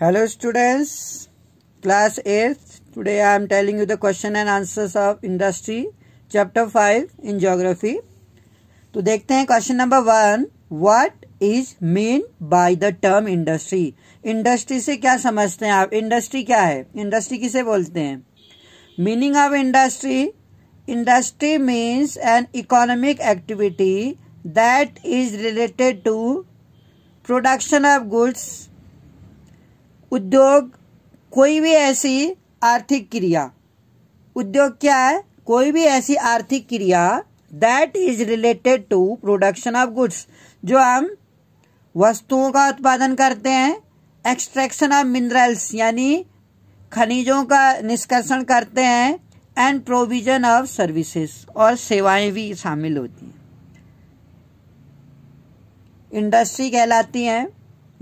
hello students class eight today I am telling you the question and answers of industry chapter five in geography तो देखते हैं question number one what is mean by the term industry industry से क्या समझते हैं आप industry क्या है इंडस्ट्री किसे बोलते हैं meaning of industry industry means an economic activity that is related to production of goods उद्योग कोई भी ऐसी आर्थिक क्रिया उद्योग क्या है कोई भी ऐसी आर्थिक क्रिया that is related to production of goods जो हम वस्तुओं का उत्पादन करते हैं एक्सट्रैक्शन ऑफ मिनरल्स यानी खनिजों का निष्कर्षण करते हैं एंड प्रोविजन ऑफ सर्विसेज और सेवाएं भी शामिल होती हैं इंडस्ट्री कहलाती हैं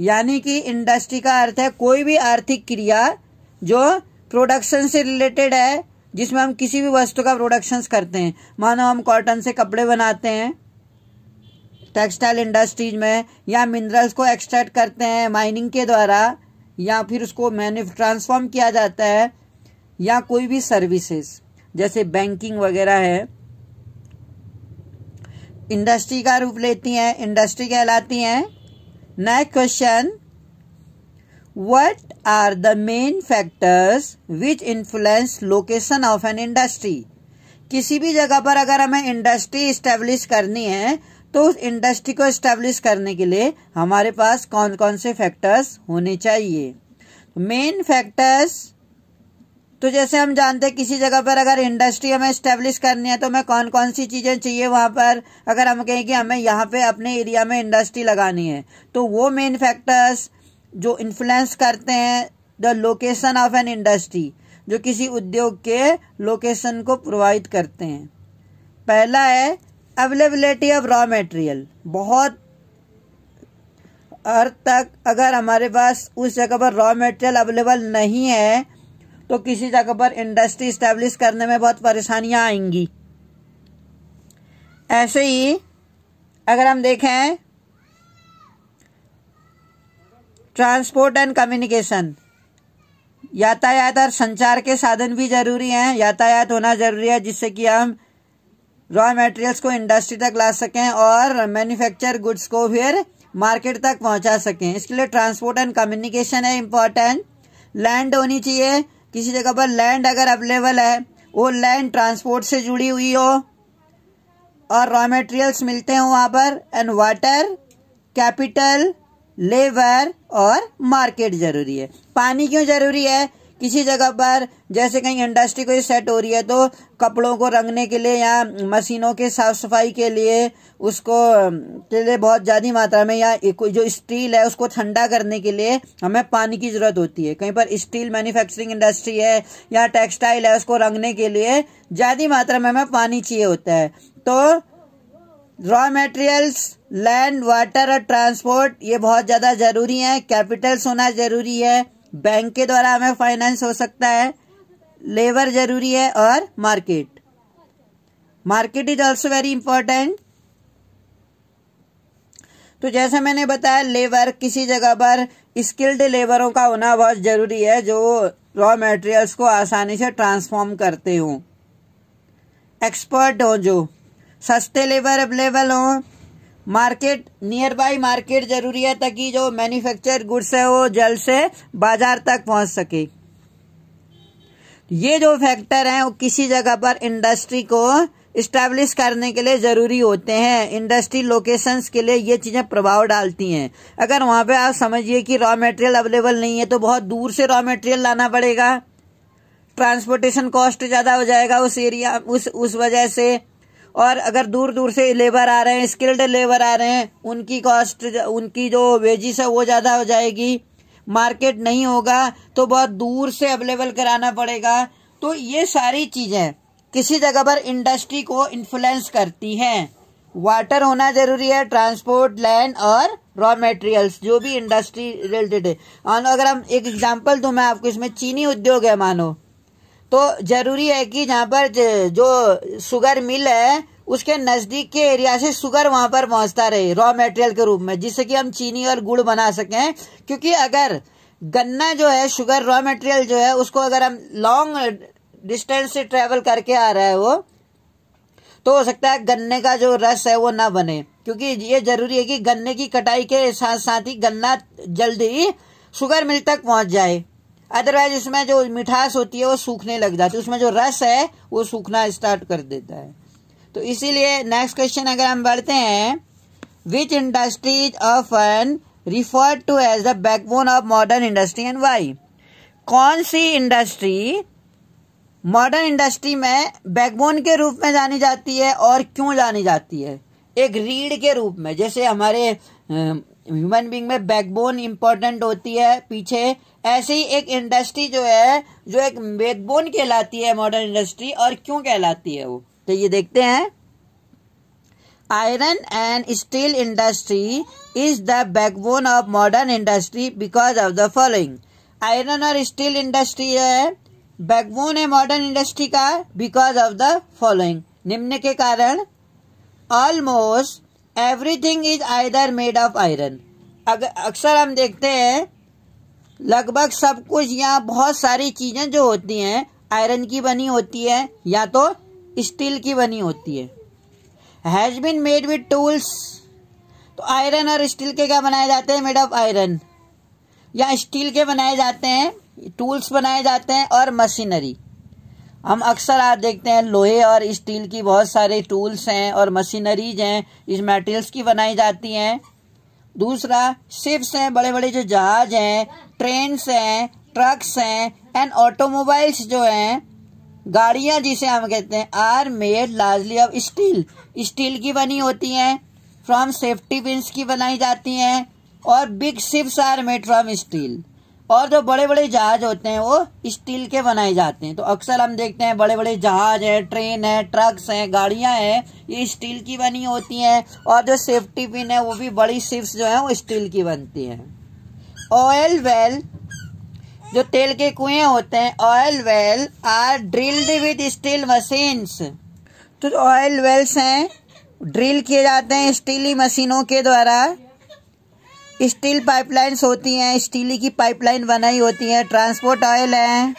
यानी कि इंडस्ट्री का अर्थ है कोई भी आर्थिक क्रिया जो प्रोडक्शन से रिलेटेड है जिसमें हम किसी भी वस्तु का प्रोडक्शन करते हैं मानो हम कॉटन से कपड़े बनाते हैं टेक्सटाइल इंडस्ट्रीज में या मिनरल्स को एक्सट्रैक्ट करते हैं माइनिंग के द्वारा या फिर उसको मैन्यू ट्रांसफॉर्म किया जाता है या कोई भी सर्विसेज जैसे बैंकिंग वगैरह है इंडस्ट्री का रूप लेती हैं इंडस्ट्री कहलाती हैं next question what are the main factors which influence location of an industry किसी भी जगह पर अगर हमें इंडस्ट्री इस्टेब्लिश करनी है तो उस इंडस्ट्री को इस्टेब्लिश करने के लिए हमारे पास कौन कौन से फैक्टर्स होने चाहिए मेन फैक्टर्स तो जैसे हम जानते हैं किसी जगह पर अगर इंडस्ट्री हमें स्टेब्लिश करनी है तो हमें कौन कौन सी चीज़ें चाहिए वहाँ पर अगर हम कहें कि हमें यहाँ पे अपने एरिया में इंडस्ट्री लगानी है तो वो मेन फैक्टर्स जो इन्फ्लुएंस करते हैं the location of an industry जो किसी उद्योग के लोकेशन को प्रोवाइड करते हैं पहला है अवेलेबिलिटी ऑफ रॉ मटेरियल बहुत अर्थ तक अगर हमारे पास उस जगह पर रॉ मटेरियल अवेलेबल नहीं है तो किसी जगह पर इंडस्ट्री स्टेब्लिश करने में बहुत परेशानियां आएंगी ऐसे ही अगर हम देखें ट्रांसपोर्ट एंड कम्युनिकेशन यातायात और संचार के साधन भी जरूरी हैं यातायात होना जरूरी है जिससे कि हम रॉ मटेरियल्स को इंडस्ट्री तक ला सकें और मैन्युफैक्चर गुड्स को फिर मार्केट तक पहुंचा सकें इसके लिए ट्रांसपोर्ट एंड कम्युनिकेशन है इम्पोर्टेंट लैंड होनी चाहिए किसी जगह पर लैंड अगर अवेलेबल है वो लैंड ट्रांसपोर्ट से जुड़ी हुई हो और रॉ मटेरियल्स मिलते हो वहाँ पर एंड वाटर कैपिटल लेबर और मार्केट जरूरी है पानी क्यों जरूरी है किसी जगह पर जैसे कहीं इंडस्ट्री कोई सेट हो रही है तो कपड़ों को रंगने के लिए या मशीनों के साफ सफाई के लिए उसको के लिए बहुत ज़्यादा मात्रा में या जो स्टील है उसको ठंडा करने के लिए हमें पानी की ज़रूरत होती है कहीं पर स्टील मैन्युफैक्चरिंग इंडस्ट्री है या टेक्सटाइल है उसको रंगने के लिए ज़्यादा मात्रा में हमें पानी चाहिए होता है तो रॉ मटेरियल्स लैंड वाटर और ट्रांसपोर्ट ये बहुत ज़्यादा ज़रूरी है कैपिटल्स होना ज़रूरी है बैंक के द्वारा हमें फाइनेंस हो सकता है लेबर जरूरी है और market market is also very important तो जैसे मैंने बताया लेबर किसी जगह पर स्किल्ड लेबरों का होना बहुत जरूरी है जो रॉ मटेरियल्स को आसानी से ट्रांसफॉर्म करते हो एक्सपर्ट हो जो सस्ते लेबर अवेलेबल हों मार्केट नियर बाई मार्केट जरूरी है ताकि जो मैन्युफैक्चर गुड्स है वो जल्द से बाजार तक पहुंच सके ये जो फैक्टर हैं वो किसी जगह पर इंडस्ट्री को इस्टेब्लिश करने के लिए ज़रूरी होते हैं इंडस्ट्री लोकेशंस के लिए ये चीज़ें प्रभाव डालती हैं अगर वहां पे आप समझिए कि रॉ मटेरियल अवेलेबल नहीं है तो बहुत दूर से रॉ मटेरियल लाना पड़ेगा ट्रांसपोर्टेशन कॉस्ट ज़्यादा हो जाएगा उस एरिया उस उस वजह से और अगर दूर दूर से लेबर आ रहे हैं स्किल्ड लेबर आ रहे हैं उनकी कॉस्ट उनकी जो वेजिस है वो ज़्यादा हो जाएगी मार्केट नहीं होगा तो बहुत दूर से अवेलेबल कराना पड़ेगा तो ये सारी चीज़ें किसी जगह पर इंडस्ट्री को इन्फ्लुएंस करती हैं वाटर होना जरूरी है ट्रांसपोर्ट लैंड और रॉ मटेरियल्स जो भी इंडस्ट्री रिलेटेड है अगर हम एक एग्जांपल दूं मैं आपको इसमें चीनी उद्योग है मानो तो जरूरी है कि जहाँ पर जो शुगर मिल है उसके नज़दीक के एरिया से शुगर वहाँ पर पहुँचता रहे रॉ मटेरियल के रूप में जिससे कि हम चीनी और गुड़ बना सकें क्योंकि अगर गन्ना जो है शुगर रॉ मटेरियल जो है उसको अगर हम लॉन्ग डिस्टेंस से ट्रेवल करके आ रहा है वो तो हो सकता है गन्ने का जो रस है वो ना बने क्योंकि ये जरूरी है कि गन्ने की कटाई के साथ साथ ही गन्ना जल्दी शुगर मिल तक पहुंच जाए अदरवाइज उसमें जो मिठास होती है वो सूखने लग जाती है उसमें जो रस है वो सूखना स्टार्ट कर देता है तो इसीलिए नेक्स्ट क्वेश्चन अगर हम बढ़ते हैं which industries of an referred to as the backbone of modern industry and why कौन सी इंडस्ट्री मॉडर्न इंडस्ट्री में बैकबोन के रूप में जानी जाती है और क्यों जानी जाती है एक रीढ़ के रूप में जैसे हमारे ह्यूमन बींग में बैकबोन इंपॉर्टेंट होती है पीछे ऐसे ही एक इंडस्ट्री जो है जो एक बेकबोन कहलाती है मॉडर्न इंडस्ट्री और क्यों कहलाती है वो तो ये देखते हैं iron and steel industry is the backbone of modern industry because of the following iron और स्टील इंडस्ट्री है बैकबोन है मॉडर्न इंडस्ट्री का बिकॉज ऑफ द फॉलोइंग निम्न के कारण almost everything is either made of iron अगर अक्सर हम देखते हैं लगभग सब कुछ यहाँ बहुत सारी चीज़ें जो होती हैं आयरन की बनी होती है या तो स्टील की बनी होती है has been made with tools तो आयरन और स्टील के क्या बनाए जाते हैं मेड ऑफ आयरन या स्टील के बनाए जाते हैं टूल्स बनाए जाते हैं और मशीनरी हम अक्सर आप देखते हैं लोहे और स्टील की बहुत सारे टूल्स हैं और मशीनरीज हैं इस मेटेरियल्स की बनाई जाती हैं दूसरा शिप्स हैं बड़े बड़े जो जहाज हैं ट्रेन्स हैं ट्रक्स हैं एंड ऑटोमोबाइल्स जो हैं गाड़ियां जिसे हम कहते हैं are made largely of steel steel की बनी होती हैं फ्रॉम सेफ्टी पिंस की बनाई जाती हैं और big ships are made from steel और जो बड़े बड़े जहाज होते हैं वो स्टील के बनाए जाते हैं तो अक्सर हम देखते हैं बड़े बड़े जहाज हैं ट्रेन है ट्रक्स हैं गाड़ियां हैं ये स्टील की बनी होती हैं और जो सेफ्टी पिन है वो भी बड़ी शिप्स जो है वो स्टील की बनती हैं ऑयल वेल जो तेल के कुएं होते हैं oil well are drilled with steel machines तो ऑयल वेल्स हैं ड्रिल किए जाते हैं स्टीली मशीनों के द्वारा स्टील पाइपलाइंस होती हैं स्टील की पाइपलाइन बनाई होती हैं ट्रांसपोर्ट ऑयल है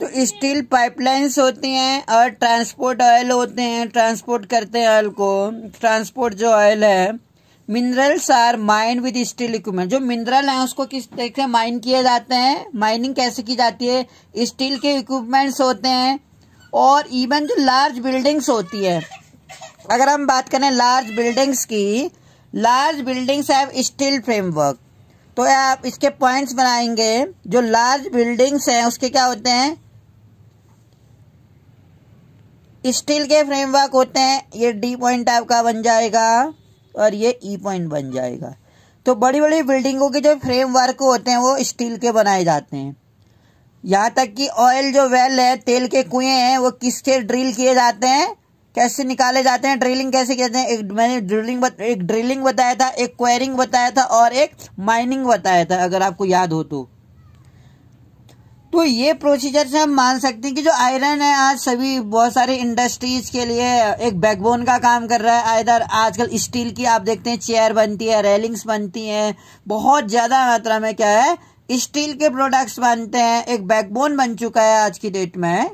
तो स्टील पाइपलाइंस होती हैं और ट्रांसपोर्ट ऑयल होते हैं ट्रांसपोर्ट करते हैं ऑयल को ट्रांसपोर्ट जो ऑयल है minerals are mined with steel equipment जो मिनरल हैं उसको किस तरीके से माइन किए जाते हैं माइनिंग कैसे की जाती है स्टील के इक्विपमेंट्स होते हैं और इवन जो लार्ज बिल्डिंग्स होती है अगर हम बात करें लार्ज बिल्डिंग्स की large buildings have steel framework तो आप इसके पॉइंट्स बनाएंगे जो लार्ज बिल्डिंग्स हैं उसके क्या होते हैं स्टील के फ्रेमवर्क होते हैं ये डी पॉइंट आपका बन जाएगा और ये ई e पॉइंट बन जाएगा तो बड़ी बड़ी बिल्डिंगों के जो फ्रेमवर्क होते हैं वो स्टील के बनाए जाते हैं यहाँ तक कि ऑयल जो वेल है तेल के कुएं हैं वो किसके ड्रिल किए जाते हैं कैसे निकाले जाते हैं ड्रिलिंग कैसे कहते हैं एक मैंने ड्रिलिंग बत, एक ड्रिलिंग बताया था एक क्वेरिंग बताया था और एक माइनिंग बताया था अगर आपको याद हो तो तो ये प्रोसीजर से हम मान सकते हैं कि जो आयरन है आज सभी बहुत सारे इंडस्ट्रीज के लिए एक बैकबोन का काम कर रहा है आधर आजकल स्टील की आप देखते हैं चेयर बनती है रेलिंग्स बनती हैं बहुत ज़्यादा मात्रा में क्या है स्टील के प्रोडक्ट्स बनते हैं एक बैकबोन बन चुका है आज की डेट में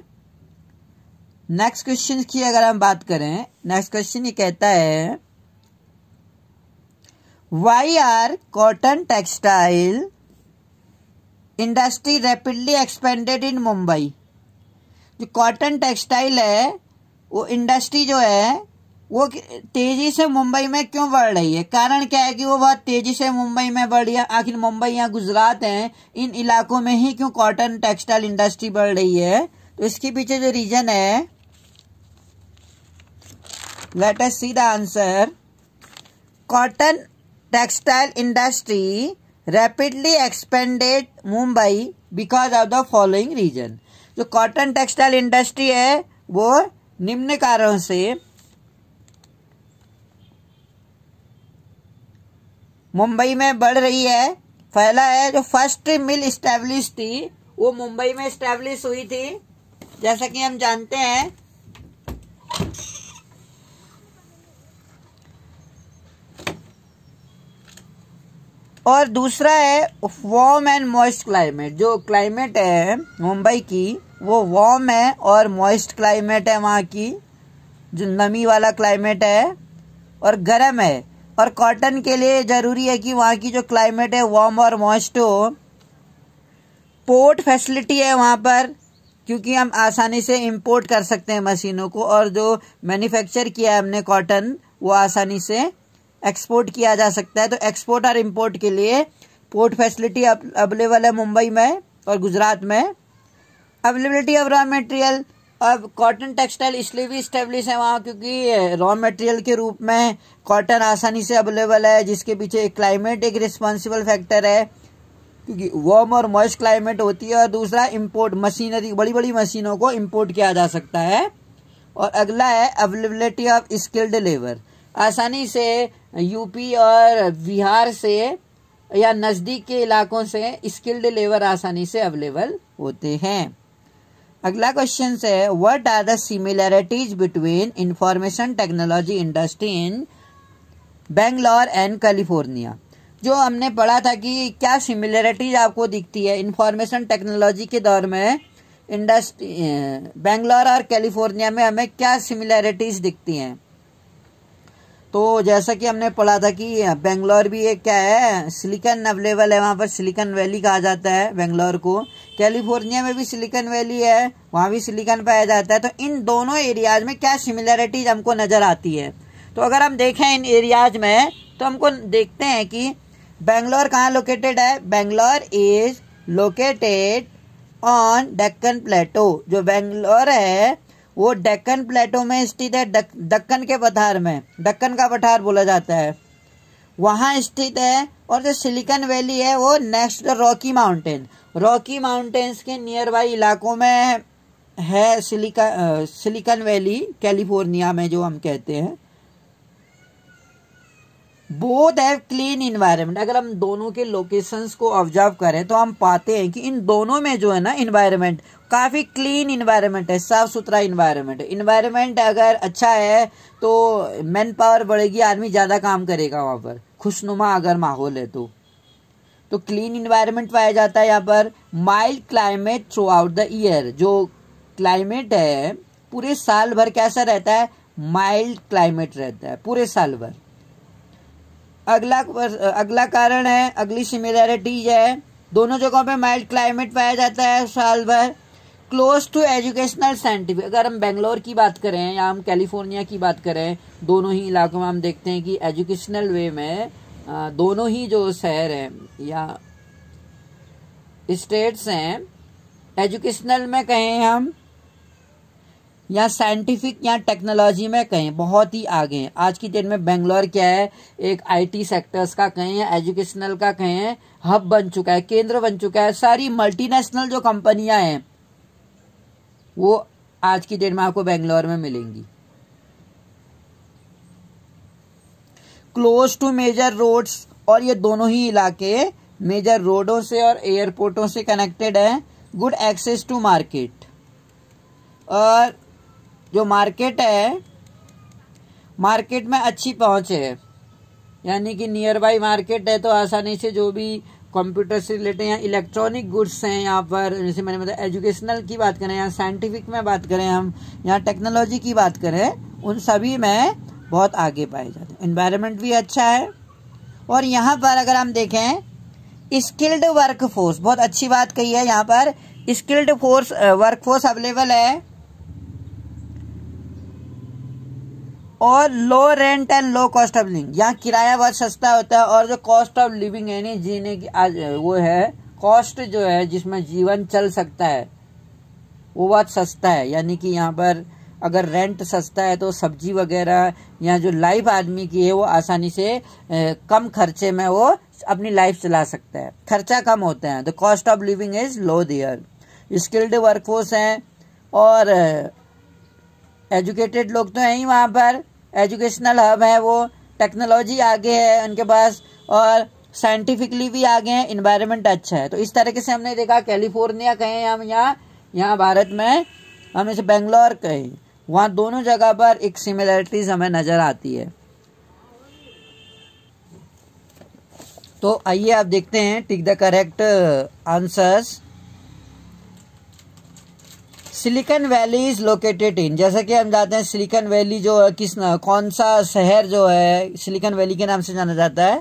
नेक्स्ट क्वेश्चन की अगर हम बात करें नेक्स्ट क्वेश्चन ये कहता है why are cotton textile industry rapidly expanded in Mumbai जो कॉटन टेक्सटाइल है वो इंडस्ट्री जो है वो तेजी से मुंबई में क्यों बढ़ रही है कारण क्या है कि वो बहुत तेजी से मुंबई में बढ़ रही है आखिर मुंबई या गुजरात हैं इन इलाकों में ही क्यों कॉटन टेक्सटाइल इंडस्ट्री बढ़ रही है तो इसके पीछे जो रीजन है let us see the answer cotton textile industry rapidly expanded mumbai because of the following reason जो कॉटन टेक्सटाइल इंडस्ट्री है वो निम्न कारणों से मुंबई में बढ़ रही है पहला है जो फर्स्ट मिल स्टैब्लिश थी वो मुंबई में स्टैब्लिश हुई थी जैसा कि हम जानते हैं और दूसरा है वार्म एंड मॉइस्ट क्लाइमेट जो क्लाइमेट है मुंबई की वो वार्म है और मॉइस्ट क्लाइमेट है वहाँ की जो नमी वाला क्लाइमेट है और गर्म है और कॉटन के लिए ज़रूरी है कि वहाँ की जो क्लाइमेट है वार्म और मॉइस्ट हो पोर्ट फैसिलिटी है वहाँ पर क्योंकि हम आसानी से इंपोर्ट कर सकते हैं मशीनों को और जो मैन्युफैक्चर किया है हमने कॉटन वो आसानी से एक्सपोर्ट किया जा सकता है तो एक्सपोर्ट और इम्पोर्ट के लिए पोर्ट फैसिलिटी अवेलेबल है मुंबई में और गुजरात में अवेलेबिलिटी ऑफ रॉ मटेरियल अब कॉटन टेक्सटाइल इसलिए भी इस्टेब्लिश है वहाँ क्योंकि रॉ मटेरियल के रूप में कॉटन आसानी से अवेलेबल है जिसके पीछे क्लाइमेट एक रिस्पॉन्सिबल फैक्टर है क्योंकि वार्म और मॉइस्ट क्लाइमेट होती है और दूसरा इम्पोर्ट मशीनरी बड़ी बड़ी मशीनों को इम्पोर्ट किया जा सकता है और अगला है अवेलेबिलिटी ऑफ स्किल्ड लेबर आसानी से यूपी और बिहार से या नज़दीक के इलाकों से स्किल्ड लेबर आसानी से अवेलेबल होते हैं अगला क्वेश्चन है what are the similarities between information technology industry in Bangalore and California जो हमने पढ़ा था कि क्या सिमिलैरिटीज आपको दिखती है इंफॉर्मेशन टेक्नोलॉजी के दौर में इंडस्ट्री बेंगलोर और कैलिफोर्निया में हमें क्या सिमिलैरिटीज दिखती हैं तो जैसा कि हमने पढ़ा था कि बेंगलोर भी एक क्या है सिलिकन अवेलेबल है वहाँ पर सिलिकन वैली कहा जाता है बेंगलोर को कैलिफोर्निया में भी सिलिकन वैली है वहाँ भी सिलिकन पाया जाता है तो इन दोनों एरियाज में क्या सिमिलरिटीज हमको नज़र आती है तो अगर हम देखें इन एरियाज में तो हमको देखते हैं कि बेंगलोर कहाँ लोकेटेड है Bangalore is located on Deccan plateau जो बेंगलोर है वो डेक्कन प्लेटो में स्थित है दक्कन के पठार में दक्कन का पठार बोला जाता है वहाँ स्थित है और जो सिलिकन वैली है वो next Rocky mountain Rocky mountains के नियर बाई इलाकों में है सिलिका सिलिकन वैली कैलिफोर्निया में जो हम कहते हैं बोथ हैव क्लीन इन्वायरमेंट अगर हम दोनों के लोकेशंस को ऑब्जर्व करें तो हम पाते हैं कि इन दोनों में जो है ना इन्वायरमेंट काफ़ी क्लीन इन्वायरमेंट है साफ़ सुथरा इन्वायरमेंट है इन्वायरमेंट अगर अच्छा है तो मैन पावर बढ़ेगी आदमी ज़्यादा काम करेगा वहाँ पर खुशनुमा अगर माहौल है तो तो क्लीन इन्वायरमेंट पाया जाता है यहाँ पर mild climate throughout the year जो क्लाइमेट है पूरे साल भर कैसा रहता है माइल्ड क्लाइमेट रहता है पूरे साल भर अगला अगला कारण है अगली सिमिलैरिटीज है दोनों जगहों पे माइल्ड क्लाइमेट पाया जाता है साल भर क्लोज टू एजुकेशनल साइंटिफिक अगर हम बेंगलोर की बात करें या हम कैलिफोर्निया की बात करें दोनों ही इलाकों में हम देखते हैं कि एजुकेशनल वे में दोनों ही जो शहर हैं या स्टेट्स हैं एजुकेशनल में कहें हम या साइंटिफिक या टेक्नोलॉजी में कहें बहुत ही आगे हैं आज की डेट में बेंगलोर क्या है एक आईटी सेक्टर्स का कहें या एजुकेशनल का कहें हब बन चुका है केंद्र बन चुका है सारी मल्टीनेशनल जो कंपनियां हैं वो आज की डेट में आपको बेंगलोर में मिलेंगी क्लोज टू मेजर रोड्स और ये दोनों ही इलाके मेजर रोडों से और एयरपोर्टों से कनेक्टेड है गुड एक्सेस टू मार्केट और जो मार्केट है मार्केट में अच्छी पहुंच है यानी कि नियर बाई मार्केट है तो आसानी से जो भी कंप्यूटर से रिलेटेड यहाँ इलेक्ट्रॉनिक गुड्स हैं यहाँ पर जैसे मैंने मतलब एजुकेशनल की बात करें यहाँ साइंटिफिक में बात करें हम यहाँ टेक्नोलॉजी की बात करें उन सभी में बहुत आगे पाए जाते हैं इन्वायरमेंट भी अच्छा है और यहाँ पर अगर हम देखें स्किल्ड वर्क फोर्स बहुत अच्छी बात कही है यहाँ पर skilled force work force available है और low rent and low cost of living यहाँ किराया बहुत सस्ता होता है और जो कॉस्ट ऑफ लिविंग यानी जीने की आज वो है कॉस्ट जो है जिसमें जीवन चल सकता है वो बहुत सस्ता है यानी कि यहाँ पर अगर रेंट सस्ता है तो सब्जी वगैरह या जो लाइफ आदमी की है वो आसानी से कम खर्चे में वो अपनी लाइफ चला सकता है खर्चा कम होता है the cost of living is low there skilled workforce हैं और एजुकेटेड लोग तो हैं ही वहाँ पर एजुकेशनल हब है वो टेक्नोलॉजी आगे है उनके पास और साइंटिफिकली भी आगे हैं इन्वायरमेंट अच्छा है तो इस तरीके से हमने देखा कैलिफोर्निया कहें हम यहाँ यहाँ भारत में हम इसे बेंगलोर कहें वहाँ दोनों जगह पर एक सिमिलरिटीज हमें नज़र आती है तो आइए आप देखते हैं tick the correct answers silicon valley is located in जैसा कि हम जानते हैं सिलिकन वैली जो है किस न, कौन सा शहर जो है सिलिकन वैली के नाम से जाना जाता है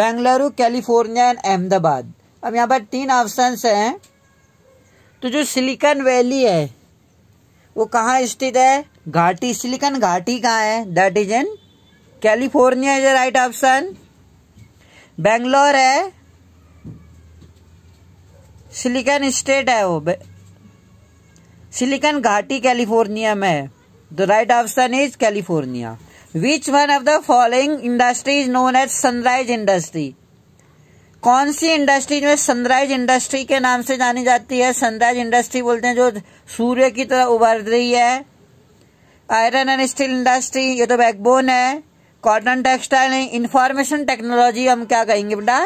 बेंगलुरु कैलिफोर्निया एंड अहमदाबाद अब यहाँ पर तीन ऑप्शन हैं तो जो सिलिकन वैली है वो कहाँ स्थित है घाटी सिलिकन घाटी कहाँ है that is in California is right option Bangalore है सिलिकन स्टेट है वो सिलिकन घाटी कैलिफोर्निया में the right option is California which one of the following industry is known as sunrise industry कौन सी इंडस्ट्री जो सनराइज इंडस्ट्री के नाम से जानी जाती है सनराइज इंडस्ट्री बोलते हैं जो सूर्य की तरह उभर रही है आयरन एंड स्टील इंडस्ट्री ये तो बैकबोन है कॉटन टेक्सटाइल इंफॉर्मेशन टेक्नोलॉजी हम क्या कहेंगे बेटा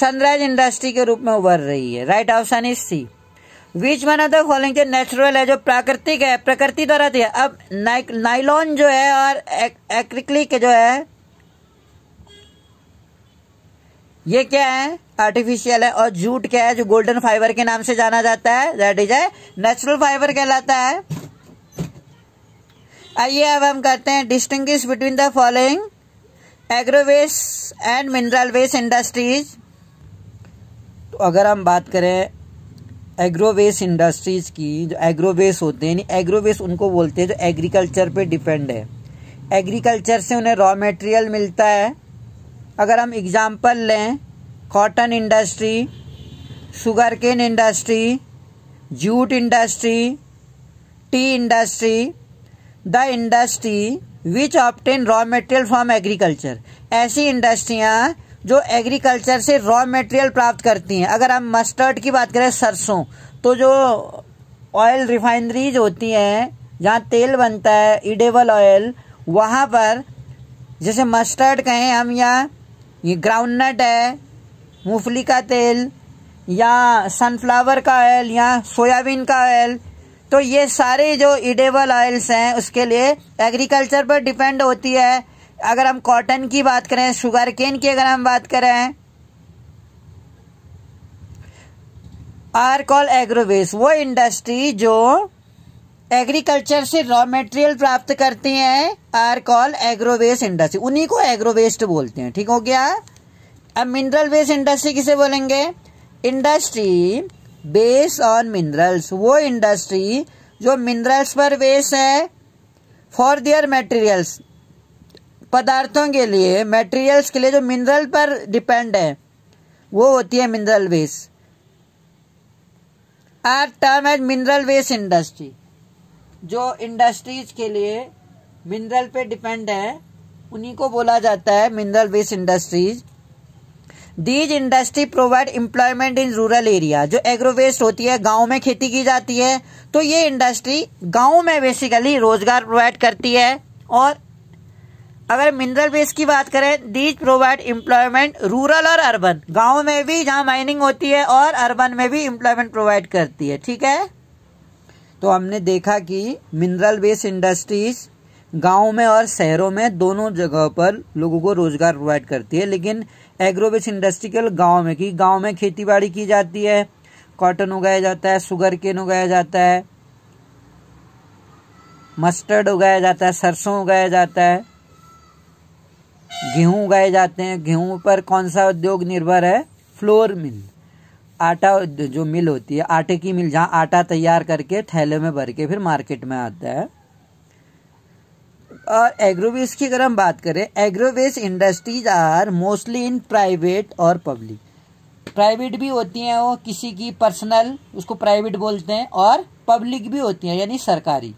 सनराइज इंडस्ट्री के रूप में उभर रही है right option is C which one of the following जो नेचुरल है जो प्राकृतिक है प्रकृति द्वारा थी अब नाइलॉन जो है और एक्रिक्लिक जो है ये क्या है आर्टिफिशियल है और जूट क्या है जो गोल्डन फाइबर के नाम से जाना जाता है दैट इज है नेचुरल फाइबर कहलाता है आइए अब हम करते हैं distinguish between the following agro based and mineral based industries तो अगर हम बात करें एग्रोवेस इंडस्ट्रीज़ की जो एग्रोवेस होते हैं यानी एग्रोवेस उनको बोलते हैं जो एग्रीकल्चर पे डिपेंड है एग्रीकल्चर से उन्हें रॉ मटेरियल मिलता है अगर हम एग्ज़ाम्पल लें cotton industry sugarcane industry jute industry tea industry the industry which obtain raw material from agriculture ऐसी इंडस्ट्रियाँ जो एग्रीकल्चर से रॉ मटेरियल प्राप्त करती हैं अगर हम मस्टर्ड की बात करें सरसों तो जो ऑयल रिफाइनरीज होती हैं जहाँ तेल बनता है ईडेबल ऑयल वहाँ पर जैसे मस्टर्ड कहें हम या ये ग्राउंड नट है मूंगफली का तेल या सनफ्लावर का ऑयल या सोयाबीन का ऑयल तो ये सारे जो ईडेबल ऑयल्स हैं उसके लिए एग्रीकल्चर पर डिपेंड होती है अगर हम कॉटन की बात करें शुगर केन की अगर हम बात करें आर कॉल एग्रोवेस वो इंडस्ट्री जो एग्रीकल्चर से रॉ मटेरियल प्राप्त करती हैं आर कॉल एग्रोवेस इंडस्ट्री उन्हीं को एग्रोवेस्ट बोलते हैं ठीक हो गया अब मिनरल बेस इंडस्ट्री किसे बोलेंगे इंडस्ट्री बेस ऑन मिनरल्स वो इंडस्ट्री जो मिनरल्स पर बेस है फॉर दियर मटेरियल्स पदार्थों के लिए मटेरियल्स के लिए जो मिनरल पर डिपेंड है वो होती है mineral based are termed as mineral based industry जो इंडस्ट्रीज के लिए मिनरल पे डिपेंड है उन्हीं को बोला जाता है mineral based industries these industry provide employment in rural area जो एग्रो वेस्ट होती है गांव में खेती की जाती है तो ये इंडस्ट्री गांव में बेसिकली रोजगार प्रोवाइड करती है और अगर मिनरल बेस की बात करें दीज प्रोवाइड एम्प्लॉयमेंट रूरल और अर्बन गाँव में भी जहाँ माइनिंग होती है और अर्बन में भी एम्प्लॉयमेंट प्रोवाइड करती है ठीक है तो हमने देखा कि मिनरल बेस इंडस्ट्रीज गाँव में और शहरों में दोनों जगह पर लोगों को रोजगार प्रोवाइड करती है लेकिन एग्रोबेस इंडस्ट्री केवल गाँव में की गाँव में खेती की जाती है कॉटन उगाया जाता है शुगर केन उगाया जाता है मस्टर्ड उगाया जाता है सरसों उगाया जाता है गेहूं उगाए जाते हैं गेहूं पर कौन सा उद्योग निर्भर है फ्लोर मिल आटा जो मिल होती है आटे की मिल जहाँ आटा तैयार करके थैले में भर के फिर मार्केट में आता है और एग्रोवेस्ट की अगर हम बात करें agro based industries are mostly in private और पब्लिक प्राइवेट भी होती हैं वो किसी की पर्सनल उसको प्राइवेट बोलते हैं और पब्लिक भी होती हैं यानी सरकारी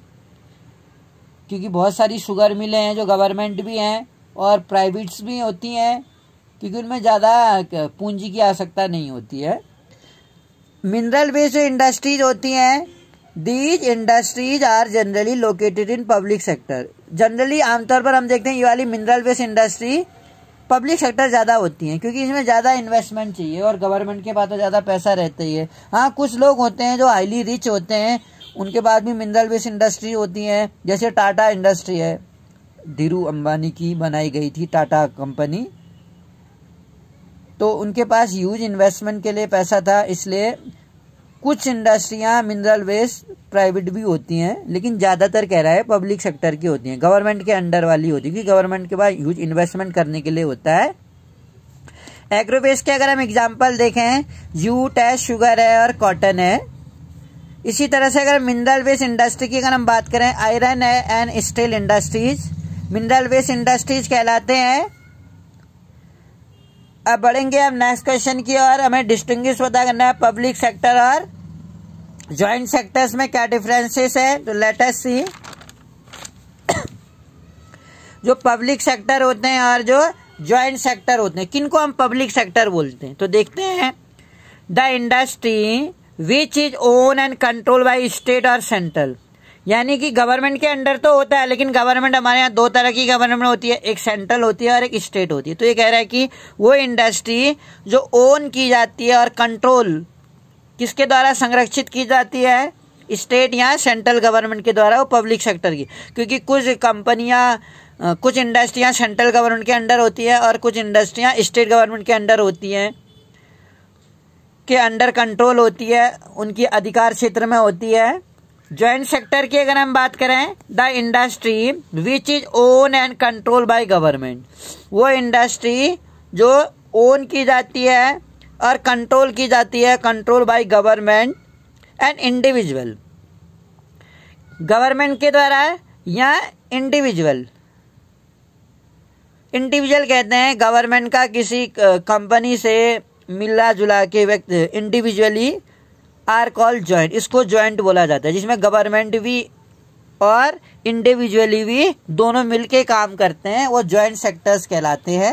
क्योंकि बहुत सारी शुगर मिलें हैं जो गवर्नमेंट भी हैं और प्राइवेट्स भी होती हैं क्योंकि उनमें ज़्यादा पूंजी की आवश्यकता नहीं होती है मिनरल बेस्ड इंडस्ट्रीज होती हैं these industries are generally located in public sector generally आमतौर पर हम देखते हैं ये वाली mineral based industry public sector ज़्यादा होती हैं क्योंकि इसमें ज़्यादा इन्वेस्टमेंट चाहिए और गवर्नमेंट के पास तो ज़्यादा पैसा रहता ही है हाँ कुछ लोग होते हैं जो हाईली रिच होते हैं उनके पास भी मिनरल बेस्ड इंडस्ट्री होती हैं जैसे टाटा इंडस्ट्री है धीरू अंबानी की बनाई गई थी टाटा कंपनी तो उनके पास यूज इन्वेस्टमेंट के लिए पैसा था इसलिए कुछ इंडस्ट्रियां मिनरल वेस्ट प्राइवेट भी होती हैं लेकिन ज़्यादातर कह रहा है पब्लिक सेक्टर की होती हैं गवर्नमेंट के अंडर वाली होती है क्योंकि गवर्नमेंट के पास यूज इन्वेस्टमेंट करने के लिए होता है एग्रोवेस के अगर हम एग्जाम्पल देखें जूट है शुगर है और कॉटन है इसी तरह से अगर मिनरल वेस्ट इंडस्ट्री की अगर हम बात करें आयरन है and steel industries mineral based industries कहलाते हैं अब बढ़ेंगे अब नेक्स्ट क्वेश्चन की और हमें डिस्टिंग्विश पता करना है पब्लिक सेक्टर और ज्वाइंट सेक्टर्स में क्या डिफरेंसेस है तो लेटेस्ट सी जो पब्लिक सेक्टर होते हैं और जो ज्वाइंट सेक्टर होते हैं किनको हम पब्लिक सेक्टर बोलते हैं तो देखते हैं the industry which is own and control by state और सेंट्रल यानी कि गवर्नमेंट के अंडर तो होता है लेकिन गवर्नमेंट हमारे यहाँ दो तरह की गवर्नमेंट होती है एक सेंट्रल होती है और एक स्टेट होती है तो ये कह रहा है कि वो इंडस्ट्री जो ओन की जाती है और कंट्रोल किसके द्वारा संरक्षित की जाती है स्टेट या सेंट्रल गवर्नमेंट के द्वारा वो पब्लिक सेक्टर की क्योंकि कुछ कंपनियाँ कुछ इंडस्ट्रियाँ सेंट्रल गवर्नमेंट के अंडर होती है और कुछ इंडस्ट्रियाँ स्टेट गवर्नमेंट के अंडर होती हैं के अंडर कंट्रोल होती है उनकी अधिकार क्षेत्र में होती है ज्वाइंट सेक्टर की अगर हम बात करें the industry which is own and control by government वो इंडस्ट्री जो ओन की जाती है और कंट्रोल की जाती है control by government and individual government के द्वारा या इंडिविजुअल इंडिविजुअल कहते हैं गवर्नमेंट का किसी कंपनी से मिला जुला के व्यक्ति इंडिविजुअली आर कॉल ज्वाइंट इसको ज्वाइंट बोला जाता है जिसमें गवर्नमेंट भी और इंडिविजुअली भी दोनों मिलके काम करते हैं वो ज्वाइंट सेक्टर्स कहलाते हैं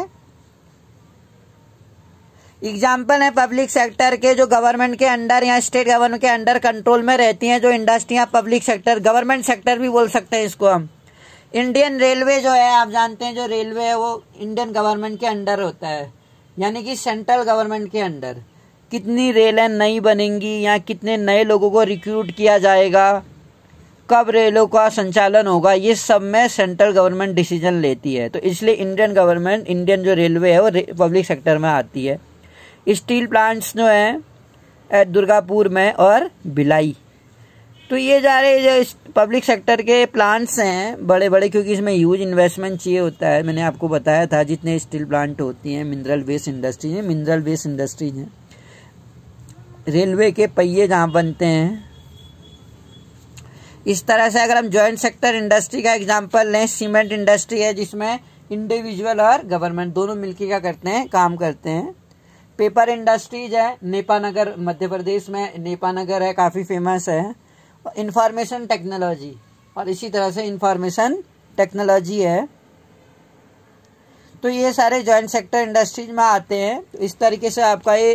एग्जाम्पल है पब्लिक सेक्टर के जो गवर्नमेंट के अंडर या स्टेट गवर्नमेंट के अंडर कंट्रोल में रहती हैं जो इंडस्ट्रियां पब्लिक सेक्टर गवर्नमेंट सेक्टर भी बोल सकते हैं इसको हम इंडियन रेलवे जो है आप जानते हैं जो रेलवे है वो इंडियन गवर्नमेंट के अंडर होता है यानी कि सेंट्रल गवर्नमेंट के अंडर कितनी रेलें नई बनेंगी या कितने नए लोगों को रिक्रूट किया जाएगा कब रेलों का संचालन होगा ये सब में सेंट्रल गवर्नमेंट डिसीजन लेती है तो इसलिए इंडियन गवर्नमेंट इंडियन जो रेलवे है वो रे, पब्लिक सेक्टर में आती है स्टील प्लांट्स जो हैं दुर्गापुर में और भिलाई तो ये जा रहे जो पब्लिक सेक्टर के प्लांट्स हैं बड़े बड़े क्योंकि इसमें ह्यूज इन्वेस्टमेंट चाहिए होता है मैंने आपको बताया था जितने स्टील प्लांट होती हैं मिनरल वेस्ट इंडस्ट्रीज हैं मिनरल वेस्ट इंडस्ट्रीज हैं रेलवे के पहिए जहाँ बनते हैं इस तरह से अगर हम जॉइंट सेक्टर इंडस्ट्री का एग्जाम्पल लें सीमेंट इंडस्ट्री है जिसमें इंडिविजुअल और गवर्नमेंट दोनों मिलकर क्या करते हैं काम करते हैं पेपर इंडस्ट्रीज है नेपानगर मध्य प्रदेश में नेपानगर है काफ़ी फेमस है इंफॉर्मेशन टेक्नोलॉजी और इसी तरह से इंफॉर्मेशन टेक्नोलॉजी है तो ये सारे जॉइंट सेक्टर इंडस्ट्रीज में आते हैं तो इस तरीके से आपका ये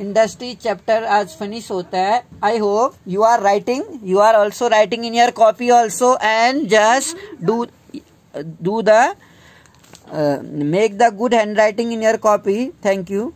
इंडस्ट्री चैप्टर आज फिनिश होता है I hope you are writing you are also writing in your copy also and just do do the make the good handwriting in your copy thank you